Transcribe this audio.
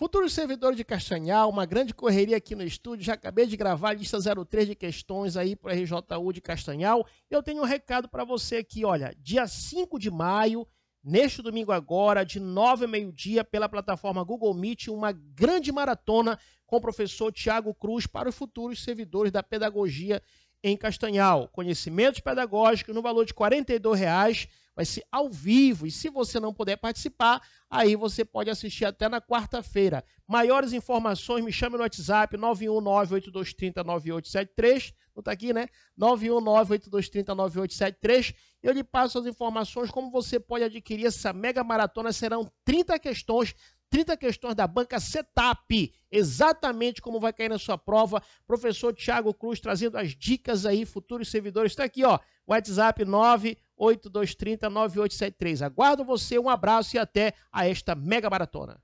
Futuro servidor de Castanhal, uma grande correria aqui no estúdio. Já acabei de gravar a lista 03 de questões aí para RJU de Castanhal. Eu tenho um recado para você aqui, olha. Dia 5 de maio, neste domingo agora, de 9 e meio-dia, pela plataforma Google Meet, uma grande maratona com o professor Tiago Cruz para os futuros servidores da pedagogia em Castanhal. Conhecimentos pedagógicos no valor de R$ reais vai ser ao vivo. E se você não puder participar, aí você pode assistir até na quarta-feira. Maiores informações, me chame no WhatsApp 919-8230-9873. Não está aqui, né? 919-8230-9873. Eu lhe passo as informações como você pode adquirir essa mega maratona. Serão 30 questões 30 questões da banca Setup, exatamente como vai cair na sua prova. Professor Tiago Cruz trazendo as dicas aí, futuros servidores. Está aqui, ó, WhatsApp 9 8230 9873. Aguardo você, um abraço e até a esta mega maratona.